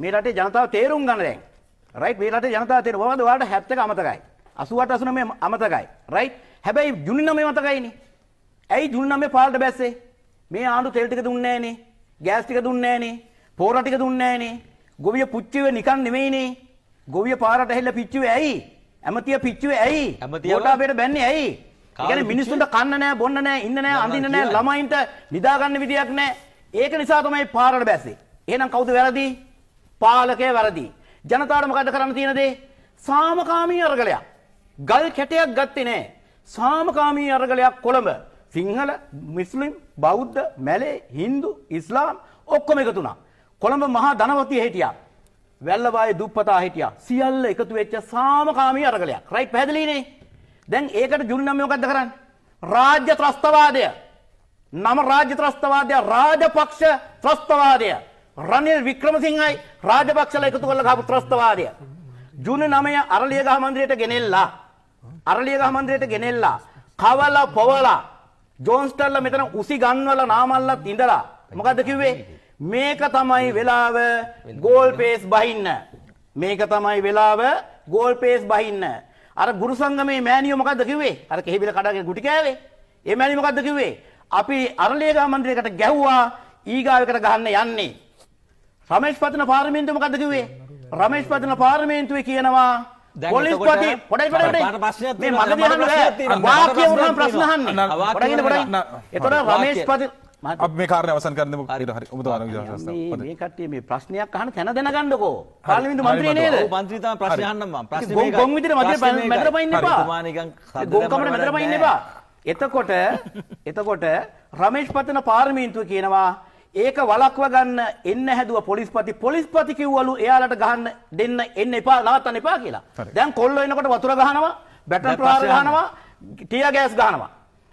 මේ රටේ ජනතාව තේරුම් ගන්න දැන්. රයිට් මේ රටේ ජනතාව තේරුම්. මොකද ඔයාලට 70 අමතකයි. 88 89 අමතකයි. රයිට්. හැබැයි ජුනි 9 මතකයිනේ. ඇයි ජුනි 9 පාලට බැස්සේ? මේ ආණ්ඩු තෙල් ටික දුන්නේ නැහනේ. ගෑස් ටික දුන්නේ නැහනේ. පෝර ටික දුන්නේ නැහනේ. ගොවිය පුච්චුවේ නිකන් නෙමෙයිනේ. ගොවිය පාරට ඇහිලා පිච්චුවේ ඇයි? ඇමතිය පිච්චුවේ ඇයි? ගෝඨාභයට බැන්නේ ඇයි? කියන්නේ මිනිස්සුන්ට කන්න නැහැ, බොන්න නැහැ, ඉන්න නැහැ, අඳින්න නැහැ, ළමයින්ට නිදාගන්න විදියක් නැහැ. ඒක නිසා තමයි පාරට බැස්සේ. එහෙනම් කවුද වැරදි? පාලකය වැරදි. ජනතාවට මොකද කරන්න තියෙන දේ? සාමකාමී අරගලයක්. ගල් කැටයක් ගත්තේ නෑ. සාමකාමී අරගලයක් කොළඹ. සිංහල, මුස්ලිම්, බෞද්ධ, මැලේ, Hindu, ඉස්ලාම් ඔක්කොම එකතු වුණා. කොළඹ මහා ධනවතිය හිටියා. වැල්ලවායේ දුප්පතා හිටියා. සියල්ල එකතු වෙච්ච සාමකාමී අරගලයක්. රයිට් පැහැදිලිනේ? දැන් ඒකට ජුරි නම් මොකද්ද කරන්නේ? රාජ්‍ය ත්‍රස්තවාදය. නම රාජ්‍ය ත්‍රස්තවාදය, රාජපක්ෂ ත්‍රස්තවාදය. රනිල් වික්‍රමසිංහයි රාජපක්ෂල එකතු කරලා ගහපු ත්‍රස්තවාදය. ජූනි 9 අරලියගහ මන්දිරයට ගෙනෙල්ලා අරලියගහ මන්දිරයට ගෙනෙල්ලා කවලා පොවලා ජෝන්ස්ටර්ලා මෙතන උසි ගන්වලා නාමල්ලත් ඉඳලා මොකද්ද කිව්වේ? මේක තමයි වෙලාව ගෝල් පේස් බහින්න. මේක තමයි වෙලාව ගෝල් පේස් බහින්න. අර ගුරු සංගමේ මෑණියෝ මොකද්ද කිව්වේ? අර කෙහිබිල කඩගෙන ගුටි කෑවේ. ඒ මෑණියෝ මොකද්ද කිව්වේ? අපි අරලියගහ මන්දිරයකට ගැහුවා ඊගාවකට ගහන්න යන්නේ. රමේෂ් පතන පාර්මේන්තුව මොකද්ද කිව්වේ? රමේෂ් පතන පාර්මේන්තුවේ කියනවා පොලිස් පති පොඩයි පොඩයි පොඩයි මේ මම කියන්නේ වාක්‍ය උනන ප්‍රශ්න අහන්නේ. පොඩයි පොඩයි. එතකොට රමේෂ් පති අප මේ කාරණය අවසන් කරන්න හරි හරි ඔබතුමාගේ විශ්වාසය. මේ කට්ටිය මේ ප්‍රශ්නයක් අහන තැන දැනගන්නකෝ. පාර්ලිමේන්තු මන්ත්‍රී නේද? ඔව් මන්ත්‍රී තමයි ප්‍රශ්න අහන්න මම. ප්‍රශ්නේ මේක. ගොන් විදිහට මැදට මැදට පයින්න එපා. ඔබතුමා නිකන් ගොන් කමර මැදට පයින්න එපා. එතකොට එතකොට රමේෂ් පතන පාර්ලිමේන්තුව කියනවා ඒක වලක්ව ගන්න එන්න හැදුව පොලිස්පති පොලිස්පති කිව්වලු එයාලට ගහන්න දෙන්න එන්න එපා නවත්තන්න එපා කියලා. දැන් කොල්ලෝ එනකොට වතුර ගහනවා, බැටර් ප්‍රහාර ගහනවා, ටියා ගෑස් ගහනවා.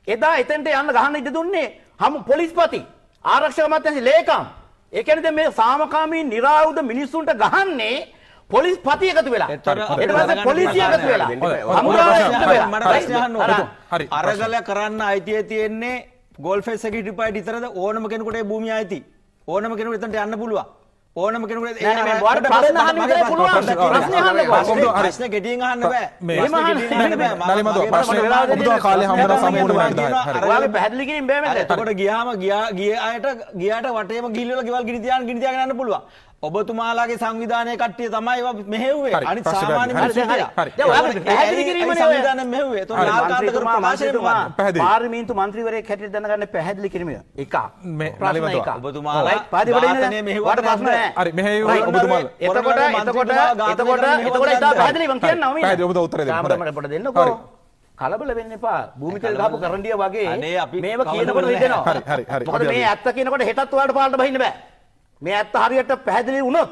එදා එතෙන්ට යන්න ගහන්න ඉඩ දුන්නේ හමු පොලිස්පති, ආරක්ෂක අමාත්‍යාංශ ලේකම්. ඒ කියන්නේ දැන් මේ සාමකාමී निराයුධ මිනිස්සුන්ට ගහන්නේ පොලිස් පති එකතු වෙලා එතකොට පොලිසිය එකතු වෙලා හමුදාව එකතු වෙලා හරි අරගල කරන්න අයිතිය තියෙන්නේ ගොල් ෆෙස් එකේ හිටපයි විතරද ඕනම කෙනෙකුට ඒ භූමිය ඇති. ඕනම කෙනෙකුට එතනට යන්න පුළුවන්. ඕනම කෙනෙකුට ඒ මේ වර්ඩ ප්‍රශ්න අහන්න විතරයි පුළුවන්. ප්‍රශ්න අහන්න පුළුවන්. ප්‍රශ්න ගෙඩියෙන් අහන්න බෑ. මෙහෙම අහන්න බෑ. නලේ මතෝ ප්‍රශ්න ඔබතුමා කාලේ හම්බන සම්පූර්ණ වෙන්න හරි. ඔයාලා පැහැදිලි කිරීම බෑ මම. එතකොට ගියාම ගියා ගිය අයට ගියාට වටේම ගිල්ලලා ගෙවල් ගිනි තියාගෙන ගිනි තියාගෙන යන්න පුළුවන්. ඔබතුමාලාගේ සංවිධානය කට්ටිය තමයි මෙහෙවේ අනි සාමාන්‍ය පාර්මීන්තු මන්ත්‍රීවරය කැට දනගන්න පැහැදිලි කිරීම එක ඔබතුමාලා කලබල වෙන්න එපා භූමිතල් ගහපු කරන්ඩිය වගේ මේව කියනකොට හිතෙනවා හරි හරි හරි මේ ඇත්ත කියනකොට හෙටත් ඔයාලට පාන්න බහින්න බෑ මේ ඇත්ත හරියට පැහැදිලි වුණොත්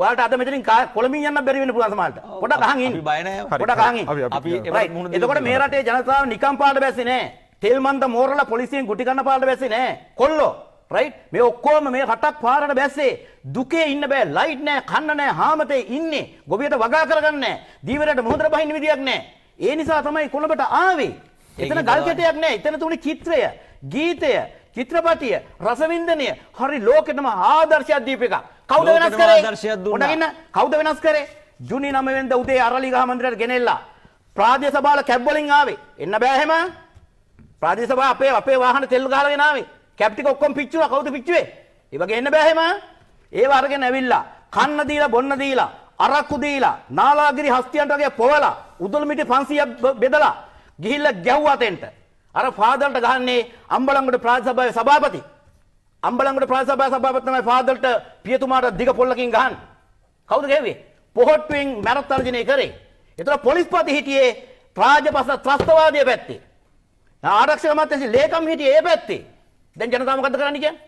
ඔයාලට අද මෙතනින් කොළඹින් යන්න බැරි වෙන්න පුළුවන් සමහරට. පොඩක් අහන් ඉන්න. බය නැහැ. පොඩක් අහන් ඉන්න. අපි එතකොට මේ රටේ ජනතාව නිකම් පාඩ බැස්සේ නෑ. තෙල් මන්ද මෝරලා පොලිසියෙන් ගුටි කන්න පාඩ බැස්සේ නෑ. කොල්ලෝ. රයිට් මේ ඔක්කොම මේ රටක් පාරට බැස්සේ දුකේ ඉන්න බෑ ලයිට් නෑ කන්න නෑ හාමතේ ඉන්නේ ගොවියට වගා කරගන්න නෑ දීවරට මොහොතට බහින්න විදියක් නෑ ඒ නිසා තමයි කොළඹට ආවේ එතන ගල් කැටයක් නෑ එතන තුනේ චිත්‍රය ගීතය චිත්‍රපටිය රසවින්දනය හරි ලෝකෙටම ආදර්ශයක් දීප එකක්. කවුද වෙනස් කරේ? ඔන්න කවුද වෙනස් කරේ? ජුනි 9 වෙනිදා උදේ අරලිගහ මන්දිරයට ගෙනෙල්ලා ප්‍රාදේශ සභාවල කැබ් වලින් ආවේ. එන්න බෑ එහෙම. ප්‍රාදේශ සභාව අපේ අපේ වාහන තෙල් ගහලාගෙන ආවේ. කැබ් ටික ඔක්කොම පිච්චුණා. කවුද පිච්චුවේ? ඒ වගේ එන්න බෑ එහෙම. ඒව අරගෙන ඇවිල්ලා කන්න දීලා බොන්න දීලා අරක්කු දීලා නාලාගිරි හස්තියන්ට වගේ පොවලා උදළු මිටි 500ක් බෙදලා ගිහිල්ලා ගැහුවා තෙන්ට අර ෆාදල්ට ගහන්නේ අම්බලංගොඩ ප්‍රාදේශ සභාවේ සභාපති. අම්බලංගොඩ ප්‍රාදේශ සභාවේ සභාපති තමයි ෆාදල්ට පියතුමාට දිග පොල්ලකින් ගහන්නේ. කවුද ගෑවේ? පොහොට්ටුවෙන් මැරතර්ජනය කරේ. ඒතර පොලිස්පති හිටියේ රාජපක්ෂ ත්‍රස්තවාදයේ පැත්තේ. ආරක්ෂක අමාත්‍යාංශයේ ලේකම් හිටියේ ඒ පැත්තේ. දැන් ජනතාව මොකද කරන්නේ කියන්නේ?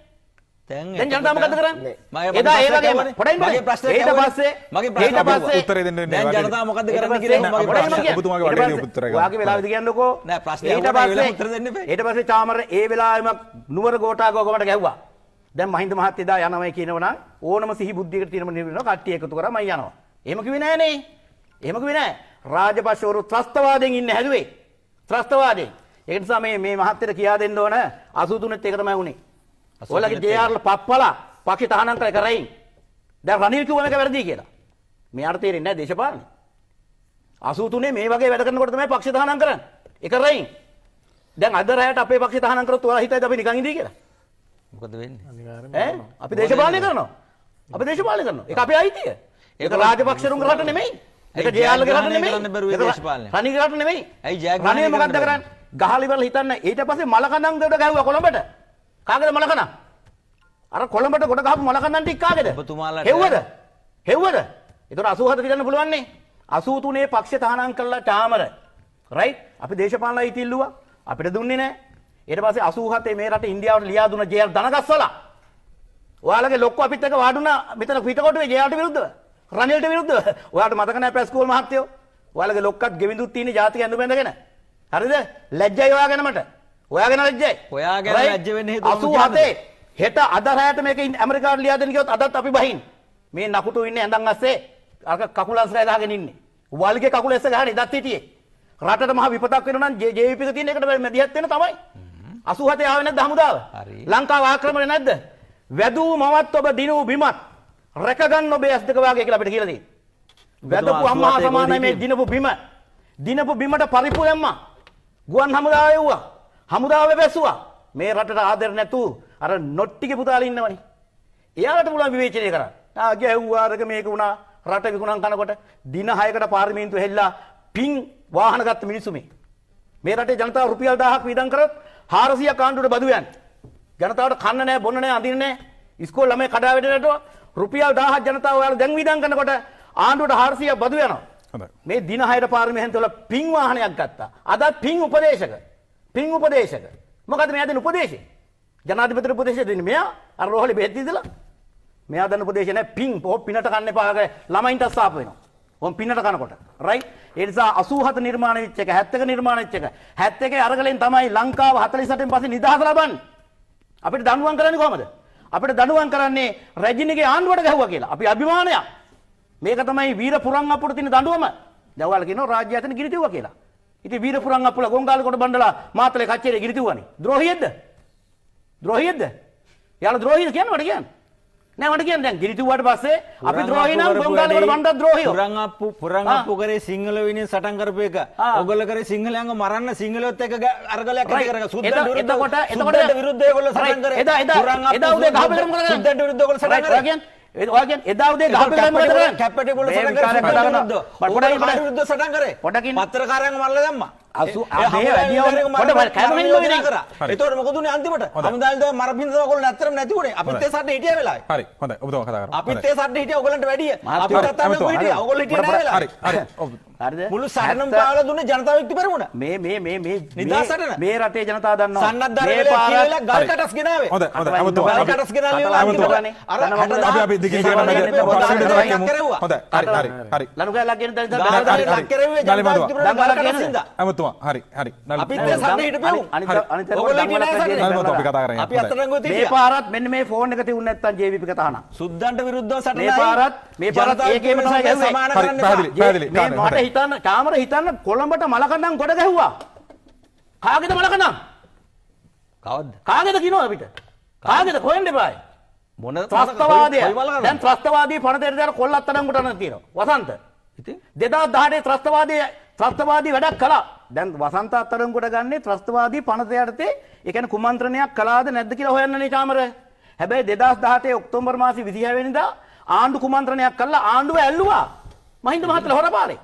දැන් ජනතාව මොකද කරන්නේ? එදා ඒ වගේම පොඩයින් මගේ ප්‍රශ්නේ ඊට පස්සේ මගේ ප්‍රශ්නේ ඊට පස්සේ උත්තරේ දෙන්න වෙන්නේ දැන් ජනතාව මොකද කරන්නේ කියලා මගේ ප්‍රශ්නේ ඔබතුමාගේ වැඩේ උත්තරය ගන්න. ඔයාගේ වෙලාවෙද කියන්නකෝ. නෑ ප්‍රශ්නේ ඊට පස්සේ උත්තර දෙන්න එපා. ඊට පස්සේ චාමර ඒ වෙලාවෙම නුවර ගෝඨාගෝගමට ගැව්වා. දැන් මහින්ද මහත්තයා දා යනවයි කියනවනම් ඕනම සිහි බුද්ධියකට තියෙනම නිර්විනවා කට්ටිය එකතු කරා මම යනවා. එහෙම කිව්වේ නෑනේ. එහෙම කිව්වේ නෑ. රාජපක්ෂවරු ත්‍රස්තවාදයෙන් ඉන්න හැදුවේ. ත්‍රස්තවාදයෙන්. ඒක නිසා මේ මේ මහත්තයට කියා දෙන්න ඕන 83ත් ඒක තමයි උනේ. ඔයාලගේ ජේආර්ල පප්පලා පක්ෂ තහනම් කළ කරයින්. දැන් රනිල් කිව්වම එක වැරදි කියලා. මෙයාට තේරෙන්නේ නැහැ දේශපාලනේ. 83 මේ වගේ වැඩ කරනකොට තමයි පක්ෂ තහනම් කරන්නේ. ඒක රයින්. දැන් අද රැයට අපේ පක්ෂ තහනම් කරොත් ඔයාලා හිතයිද අපි නිකන් ඉඳී කියලා? මොකද වෙන්නේ? ඈ අපි දේශපාලනය කරනවා. අපි දේශපාලනය කරනවා. ඒක අපේ අයිතිය. ඒක රාජපක්ෂරුන්ගේ රට නෙමෙයි. ඒක ජයාලගේ රට නෙමෙයි. රණිගේ රට නෙමෙයි. ඇයි ජයග්‍රහණය මොකද්ද කරන්නේ? ගහලා ඉවරලා හිතන්න ඊට පස්සේ මලකඳන් දෙවට ගැහුවා කොළඹට. කාගෙද මලකන අර කොළඹට ගොඩ ගහපු මලකන්නන් ටික කාගෙද ඔබතුමාලා හෙව්වද හෙව්වද ඒතර 87 විදන්න පුළුවන්නේ 83 පක්ෂ තහනම් කළා ටාමර රයිට් අපි දේශපාලන ඉතිල්ලුවා අපිට දුන්නේ නැහැ ඊට පස්සේ 87 මේ රට ඉන්දියාවට ලියා දුන ජේ.ආර් දනගස්සලා ඔයාලගේ ලොක්කෝ අපිත් එක්ක වාඩුණා මෙතන පිටකොටුවේ ජේ.ආර්ට විරුද්ධව රනිල්ට විරුද්ධව ඔයාලට මතක නැහැ ප්‍රෙස් ස්කූල් මහත්තයෝ ඔයාලගේ ලොක්කත් ගෙවිඳුත් තියෙන ජාතික ඇඳුම ඇඳගෙන හරිද ලැජ්ජයි ඔයා ගැන මට ඔයාගෙන ලැජ්ජයි. ඔයාගෙන ලැජ්ජ වෙන්නේ හේතුව 87 හෙට අද රැයට මේක ඇමරිකාවට ලියා දෙන්න කිව්වොත් අදත් අපි බහින්. මේ නකුටු ඉන්නේ ඇඳන් අස්සේ අර කකුල අස්රය දාගෙන ඉන්නේ. වල්ගේ කකුල ඇස්ස ගහන ඉදත් හිටියේ. රටට මහ විපතක් වෙනවා නම් ජේවිපි එක තියෙන එකට මැදිහත් වෙන තමයි. 87 ආවේ නැද්ද හමුදාව? ලංකාව ආක්‍රමණය නැද්ද? වැදූ මමත් ඔබ දිනූ බිමත් රැකගන්න ඔබේ ඇස් දෙක වාගේ කියලා අපිට කියලා දෙන්නේ. වැදපු අම්මා සමානයි මේ දිනපු බිම. දිනපු බිමට පරිපු ඇම්මා. ගුවන් හමුදාව එව්වා. හමුදාව බැසුවා මේ රටට ආදර නැතු අර නොට්ටික පුතාල ඉන්නවනි. එයාලට පුළුවන් විවේචනය කරන්න. ආගිය ඇහුවා අරක මේක වුණා රට විකුණන් කනකොට දින 6කට පාර්ලිමේන්තුව හෙල්ලා පින් වාහන ගත්ත මිනිස්සු මේ. මේ රටේ ජනතාව රුපියල් 1000ක් වියදම් කරොත් 400ක් ආණ්ඩුවට බදු යන්නේ. ජනතාවට කන්න නැහැ බොන්න නැහැ අඳින්න නැහැ. ඉස්කෝල ළමයි කඩා වැටෙනට රුපියල් 1000ක් ජනතාව ඔයාලා දැන් වියදම් කරනකොට ආණ්ඩුවට 400ක් බදු යනවා. මේ දින 6ට පාර්ලිමේන්තුවල පින් වාහනයක් ගත්තා. අදත් පින් උපදේශක පින් උපදේශක. මොකද මෙයා දෙන උපදේශය? ජනාධිපතිට උපදේශය දෙන්නේ මෙයා අර රෝහලේ බෙහෙත් දීලා මෙයා දන්න උපදේශය නෑ පින් ඕ පිනට කන්න එපා ළමයින්ට අස්සාප වෙනවා. ඕම් පින්නට කනකොට. රයිට්? ඒ නිසා 87 නිර්මාණය වෙච්ච එක 70ක නිර්මාණය වෙච්ච එක 71 අරගලෙන් තමයි ලංකාව 48න් පස්සේ නිදහස ලබන්නේ. අපිට දඬුවම් කරන්නේ කොහමද? අපිට දඬුවම් කරන්නේ රජිනිගේ ආණ්ඩුවට ගැහුවා කියලා. අපි අභිමානයක්. මේක තමයි වීර පුරන් අපුර තියෙන දඬුවම. දැන් ඔයාලා කියනවා රාජ්‍ය ඇතන ගිනි තියුවා කියලා. ඉති වීරපුරන් අපුල ගොංගාල කොට බණ්ඩලා මාතලේ කච්චේරේ ගිරිතිවුවනේ ද්‍රෝහියෙක්ද ද්‍රෝහියෙක්ද යාලා ද්‍රෝහියද කියන්නේ මට කියන්නේ නෑ මට කියන්නේ දැන් ගිරිතිව්වට පස්සේ අපි ද්‍රෝහි නම් ගොංගාල කොට බණ්ඩත් ද්‍රෝහියෝ පුරන් අප්පු පුරන් අප්පු කරේ සිංහල විනේ සටන් කරපු එක ඔයගොල්ලෝ කරේ සිංහලයන්ව මරන්න සිංහලොත් එක අරගලයක් ඇති කරගන්න සුද්ධ විරුද්ධ එතකොට එතකොට විරුද්ධ ඒගොල්ලෝ සටන් කරේ එදා එදා පුරන් අප්පු එදා උදේ ගහපලම් කරගන්න සුද්ධ විරුද්ධ ඔයගොල්ලෝ සටන් කරා කියන්නේ එදා උදේ ගහපේ මොකද කරන්නේ කැප්පටි පොලිස් සටන් කරා පොඩකින් පත්‍රකාරයන් මරලා දැම්මා අසු තොට මොකද අන්තිමට හමදාද මර පිද කොල නැතරම නැතිවුණේ අපිත් සට හිටිය වෙලා හරි හොඳ ඔබ කතා අපිත් සට හිටිය ඔගලට වැඩිය ඔගල මුළු සරනම් කාල දුන්න ජනතාවක්ති පරමුණ මේ මේ මේ මේ නිදසට මේ රටේ ජනතා දන්න සන්නත් දර ගල් කටස් ගෙනාවේ හොඳ කටස් ගෙන අර හරි හරි හරි ලනුකෑ ලක්ගෙන ද කරවේ ජනතාව ඇමතු මහත්තුමා හරි හරි අපිත් පාරත් මෙන්න මේ ෆෝන් එක තිබුණ නැත්තම් ජේවිපි කතාන සුද්දන්ට විරුද්ධව සටනයි පාරත් මේ පාරත් ඒකේම තමයි සමාන කරන්න පැහැදිලි පැහැදිලි මට හිතන්න කාමර හිතන්න කොළඹට මලකඩම් ගොඩ ගැහුවා කාගෙද මලකඩම් කවද්ද කාගෙද කියනවා අපිට කාගෙද කොහෙන්ද බයි මොන ත්‍රස්තවාදය දැන් ත්‍රස්තවාදී පණ දෙන්න කොල්ලත් අඩංගුට නැතිනවා වසන්ත ඉතින් 2018 ත්‍රස්තවාදී ත්‍රස්තවාදී වැඩක් කළා. දැන් වසන්ත අත්අඩංගුවට ගන්නේ ත්‍රස්තවාදී පනත යටතේ ඒ කියන්නේ කුමන්ත්‍රණයක් කළාද නැද්ද කියලා හොයන්නනේ කාමර. හැබැයි 2018 ඔක්තෝබර් මාසේ 26 වෙනිදා ආණ්ඩු කුමන්ත්‍රණයක් කළා ආණ්ඩුව ඇල්ලුවා. මහින්ද මහත්තයා හොරපාරේ.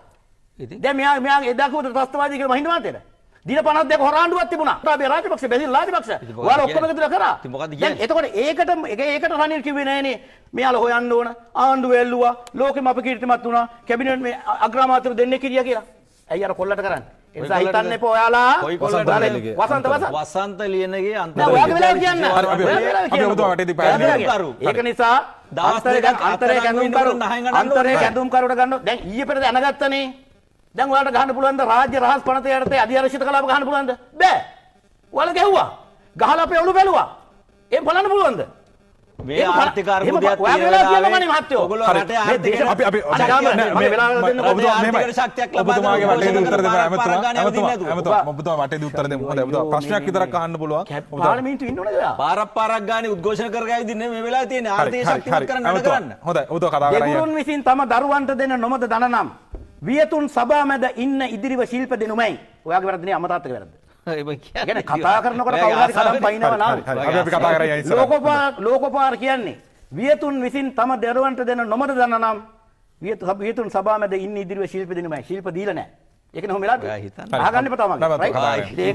ඉතින් දැන් මෙයා මෙයා එදා කිව්ව ත්‍රස්තවාදී කියලා මහින්ද මහත්තයාට. දින 52ක හොරාණ්ඩුවක් තිබුණා. අපේ රාජපක්ෂ බැසිල් රාජපක්ෂ. ඔයාලා ඔක්කොම එකතුලා කරා. ඉතින් මොකද්ද කියන්නේ? එතකොට ඒකට ඒකට රනිල් කිව්වේ නෑනේ. මෙයාලා හොයන්න ඕන. ආණ්ඩුව ඇල්ලුවා. ලෝකෙම අපකීර්තිමත් වුණා. කැබිනට් මේ අග්‍රාමාත්‍යව දෙන්නේ කිරියා කියලා. ඇයි අර කොල්ලට කරන්න එසා හිතන්න එප ඔයාලා වසන්ත වස වසන්ත ලියනගේ අන්ත කියන්න ඒක නිසා දවස්තරයක් අන්තරය ගැඳුම් කරු අන්තරය ගැඳුම් කරුට ගන්න දැන් ඊය පෙරද ඇනගත්තනේ දැන් ඔයාලට ගහන්න පුළුවන්ද රාජ්‍ය රහස් පනත යටතේ අධිආරක්ෂිත කලාප ගහන්න පුළුවන්ද බෑ ඔයාලා ගැහුවා ගහලා අපේ ඔළු බැලුවා එහෙම බලන්න පුළුවන්ද මේ ආර්ථික අර්බුදයක් ප්‍රශ්නයක් විතරක් අහන්න පුළුවන් පාරක් පාරක් ගානේ උද්ඝෝෂණ කරගයි දින්නේ මේ වෙලාවේ තියෙන ආර්ථික ශක්තිමත් කරන්න නඩ කරන්න හොඳයි ඔතෝ කතා කරන්නේ දෙගුරුන් විසින් තම දරුවන්ට දෙන නොමද දනනම් වියතුන් සභා මැද ඉන්න ඉදිරිව ශිල්ප දෙනුමයි ඔයාගේ වැරදනේ අමතාත්තගේ වැරද්ද ගැන කතා කරනකොට කවුරුහරි කඩම් පයින්නවා නම් ලෝකපාල ලෝකපාල කියන්නේ වියතුන් විසින් තම දරුවන්ට දෙන නොමද දන්න නම් වියතු වියතුන් සභාව මැද ඉන්න ඉදිරියේ ශිල්ප දෙනුමයි ශිල්ප දීලා නැහැ. ඒක නෝ මෙලා හිතන්න. අහගන්න එපා තමයි.